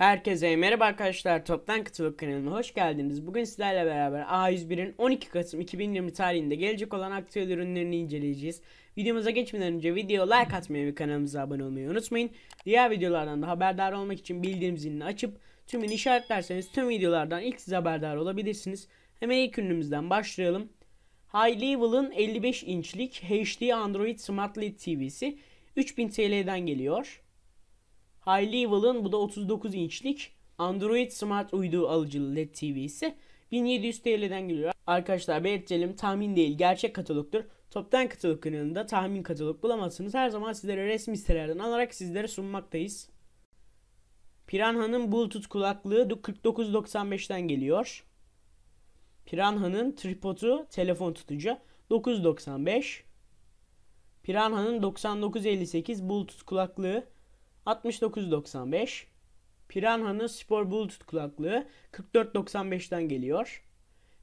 Herkese merhaba arkadaşlar. Toptan Kıtılık kanalına hoş geldiniz. Bugün sizlerle beraber A101'in 12 Kasım 2020 tarihinde gelecek olan aktüel ürünlerini inceleyeceğiz. Videomuza geçmeden önce video like atmayı ve kanalımıza abone olmayı unutmayın. Diğer videolardan da haberdar olmak için bildirim zilini açıp tümünü işaretlerseniz tüm videolardan ilk siz haberdar olabilirsiniz. Hemen ilk ürünümüzden başlayalım. High Level'ın 55 inçlik HD Android Smart LED TV'si 3000 TL'den geliyor. High bu da 39 inçlik Android Smart Uydu alıcılı LED TV ise 1700 TL'den geliyor. Arkadaşlar belirtelim tahmin değil gerçek katalogdur. Toptan katalog kanalında tahmin katalog bulamazsınız. Her zaman sizlere resmi sitelerden alarak sizlere sunmaktayız. Piranha'nın Bluetooth kulaklığı 49.95'ten geliyor. Piranha'nın tripodu telefon tutucu 9.95. Piranha'nın 9958 Bluetooth kulaklığı 69.95 Piranha'nın spor bluetooth kulaklığı 44.95'ten geliyor.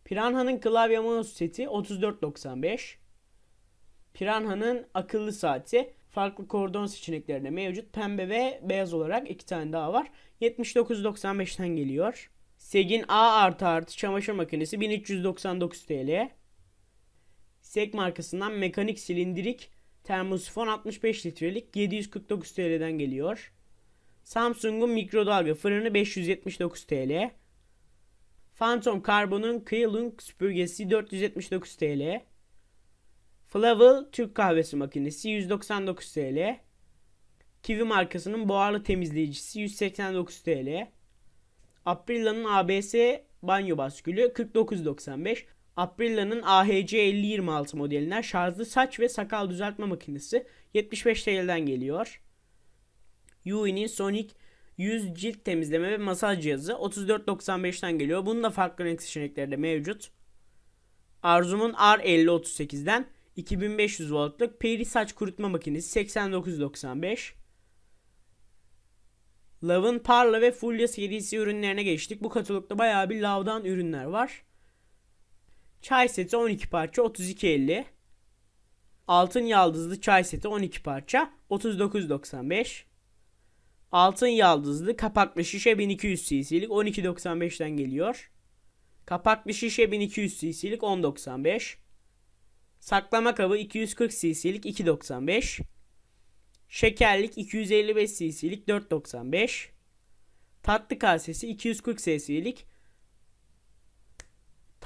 Piranha'nın klavye mouse seti 34.95 Piranha'nın akıllı saati farklı kordon seçeneklerinde mevcut. Pembe ve beyaz olarak iki tane daha var. 79.95'ten geliyor. Seg'in A artı artı çamaşır makinesi 1399 TL. Seg markasından mekanik silindirik Temmuz fon 65 litrelik 749 TL'den geliyor. Samsung'un mikrodalga fırını 579 TL. Phantom Carbon'un Krilung süpürgesi 479 TL. Flavel Türk kahvesi makinesi 199 TL. Kivi markasının buharlı temizleyicisi 189 TL. Aprilla'nın ABS banyo baskülü 49.95. Aprilia'nın AHC 5026 modelinden şarjlı saç ve sakal düzeltme makinesi 75 TL'den geliyor. Yui'nin Sonic 100 cilt temizleme ve masaj cihazı 34.95'ten geliyor. Bunun da farklı renk seçenekleri de mevcut. Arzum'un R5038'den 2500 voltluk peri saç kurutma makinesi 89.95. Love'ın Parla ve Fulya serisi ürünlerine geçtik. Bu katalogda bayağı bir Love'dan ürünler var. Çay seti 12 parça 32.50. Altın yaldızlı çay seti 12 parça 39.95. Altın yaldızlı kapaklı şişe 1200 cc'lik 12.95'ten geliyor. Kapaklı şişe 1200 cc'lik 10.95. Saklama kabı 240 cc'lik 2.95. Şekerlik 255 cc'lik 4.95. Tatlı kasesi 240 cc'lik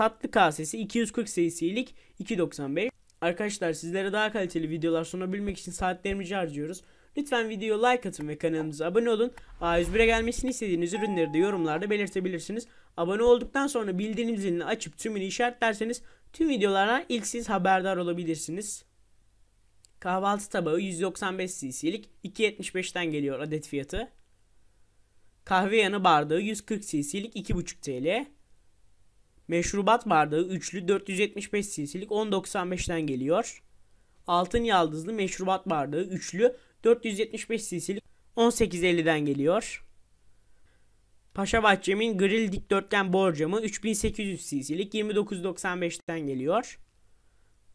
Tatlı kasesi 240 cc'lik 2.95. Arkadaşlar sizlere daha kaliteli videolar sunabilmek için saatlerimizi harcıyoruz. Lütfen videoya like atın ve kanalımıza abone olun. A101'e gelmesini istediğiniz ürünleri de yorumlarda belirtebilirsiniz. Abone olduktan sonra bildirim zilini açıp tümünü işaretlerseniz tüm videolara ilk siz haberdar olabilirsiniz. Kahvaltı tabağı 195 cc'lik 2.75'ten geliyor adet fiyatı. Kahve yanı bardağı 140 cc'lik 2.5 TL. Meşrubat bardağı üçlü 475 cc'lik 10.95'ten geliyor. Altın yaldızlı meşrubat bardağı üçlü 475 cc'lik 18.50'den geliyor. Paşa Bahçem'in grill dikdörtgen borcamı 3800 cc'lik 29.95'ten geliyor.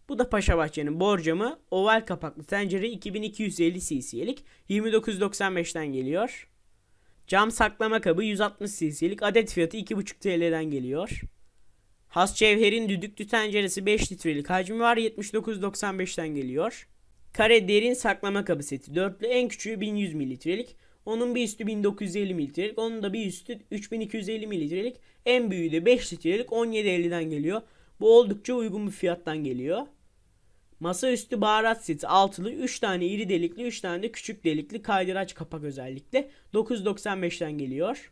Bu da Paşa Bahçe'nin borcamı oval kapaklı tencere 2250 cc'lik 29.95'ten geliyor. Cam saklama kabı 160 cc'lik adet fiyatı 2.5 TL'den geliyor. Has cevherin düdüklü tenceresi 5 litrelik hacmi var 79.95'ten geliyor. Kare derin saklama kabı seti. Dörtlü en küçüğü 1100 mililitrelik. Onun bir üstü 1950 mililitrelik. Onun da bir üstü 3250 mililitrelik. En büyüğü de 5 litrelik 17.50'den geliyor. Bu oldukça uygun bir fiyattan geliyor. üstü baharat seti altılı 3 tane iri delikli 3 tane de küçük delikli kaydıraç kapak özellikle 9.95'ten geliyor.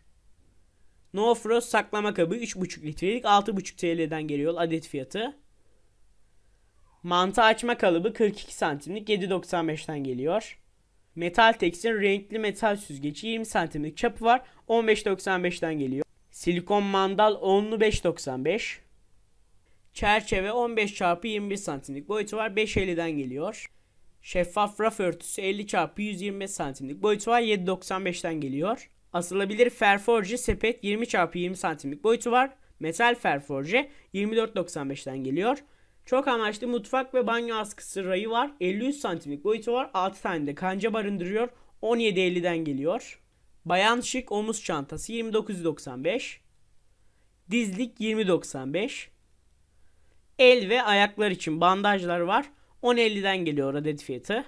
No Frost saklama kabı 3,5 litrelik 6,5 TL'den geliyor adet fiyatı. Mantı açma kalıbı 42 santimlik 7.95'ten geliyor. Metal Tex'in renkli metal süzgeci 20 santimlik çapı var 15.95'ten geliyor. Silikon mandal 10'lu 5.95. Çerçeve 15 çarpı 21 santimlik boyutu var 5.50'den geliyor. Şeffaf raf örtüsü 50 çarpı 125 santimlik boyutu var 7.95'ten geliyor. Asılabilir ferforje sepet 20x20 santimlik boyutu var. Metal ferforje 24.95'ten geliyor. Çok amaçlı mutfak ve banyo askısı rayı var. 53 santimlik boyutu var. 6 tane de kanca barındırıyor. 17.50'den geliyor. Bayan şık omuz çantası 29.95. Dizlik 20.95. El ve ayaklar için bandajlar var. 10.50'den geliyor adet fiyatı.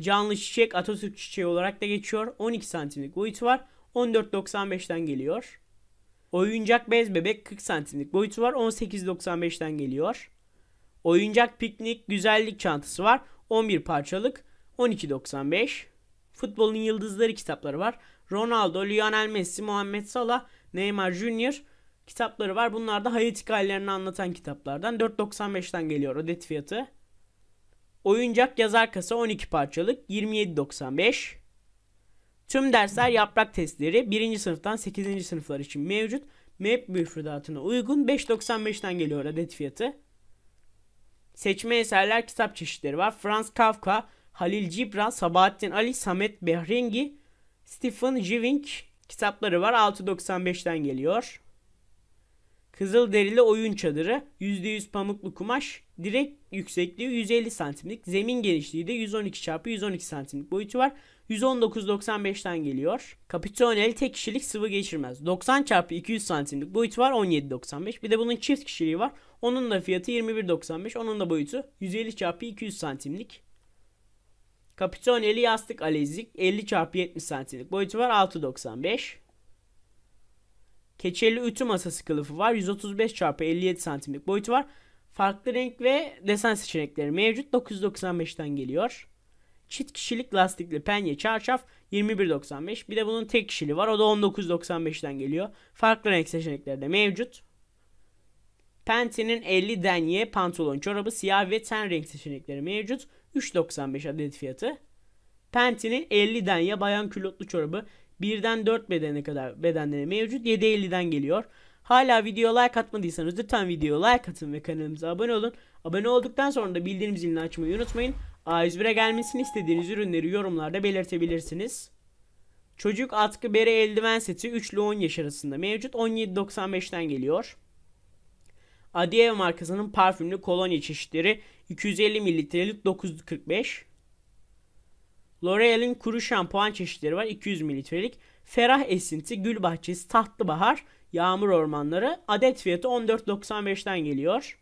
Canlı çiçek Atatürk çiçeği olarak da geçiyor. 12 santimlik boyutu var. 14.95'ten geliyor. Oyuncak bez bebek 40 santimlik boyutu var. 18.95'ten geliyor. Oyuncak piknik güzellik çantası var. 11 parçalık 12.95. Futbolun yıldızları kitapları var. Ronaldo, Lionel Messi, Muhammed Salah, Neymar Junior kitapları var. Bunlar da hayat hikayelerini anlatan kitaplardan. 4.95'ten geliyor ödet fiyatı. Oyuncak yazar kasa 12 parçalık 27.95. Tüm dersler yaprak testleri 1. sınıftan 8. sınıflar için mevcut. MEP müfredatına uygun 5.95'ten geliyor adet fiyatı. Seçme eserler kitap çeşitleri var. Franz Kafka, Halil Cibran, Sabahattin Ali, Samet Behringi, Stephen Jiving kitapları var. 6.95'ten geliyor. Kızıl derili oyun çadırı, %100 pamuklu kumaş, direk yüksekliği 150 santimlik, zemin genişliği de 112 çarpı 112 santimlik boyutu var. 119.95'ten geliyor. Kapitonel tek kişilik sıvı geçirmez. 90 çarpı 200 santimlik boyutu var 17.95. Bir de bunun çift kişiliği var. Onun da fiyatı 21.95. Onun da boyutu 150 çarpı 200 santimlik. Kapitoneli yastık alezik 50 çarpı 70 santimlik boyutu var 6.95. Keçeli ütü masası kılıfı var. 135 çarpı 57 santimlik boyutu var. Farklı renk ve desen seçenekleri mevcut. 995'ten geliyor. Çift kişilik lastikli penye çarşaf 21.95. Bir de bunun tek kişili var. O da 19.95'ten geliyor. Farklı renk seçenekleri de mevcut. Pantene'in 50 denye pantolon çorabı siyah ve ten renk seçenekleri mevcut. 3.95 adet fiyatı. Pantene'in 50 denye bayan külotlu çorabı 1'den 4 bedene kadar bedenleri mevcut. 7.50'den geliyor. Hala video like atmadıysanız lütfen video like atın ve kanalımıza abone olun. Abone olduktan sonra da bildirim zilini açmayı unutmayın. A101'e gelmesini istediğiniz ürünleri yorumlarda belirtebilirsiniz. Çocuk atkı bere eldiven seti 3 ile 10 yaş arasında mevcut. 17.95'ten geliyor. Adiye markasının parfümlü kolonya çeşitleri 250 mililitrelik 945. L'Oreal'in kuru şampuan çeşitleri var 200 mililitrelik. Ferah esinti, gül bahçesi, tatlı bahar, yağmur ormanları. Adet fiyatı 14.95'ten geliyor.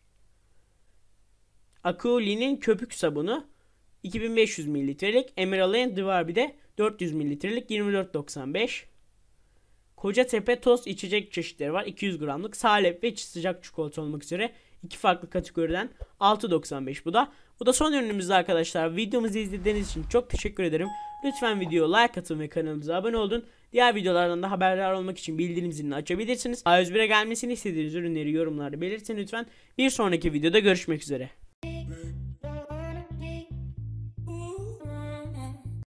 Akuli'nin köpük sabunu 2500 mililitrelik. Emerald Divar bir de 400 mililitrelik 24.95. Kocatepe tost içecek çeşitleri var. 200 gramlık salep ve sıcak çikolata olmak üzere iki farklı kategoriden 6.95 bu da. Bu da son ürünümüzdü arkadaşlar. Videomuzu izlediğiniz için çok teşekkür ederim. Lütfen videoya like atın ve kanalımıza abone olun. Diğer videolardan da haberdar olmak için bildirim zilini açabilirsiniz. A101'e gelmesini istediğiniz ürünleri yorumlarda belirtin lütfen. Bir sonraki videoda görüşmek üzere.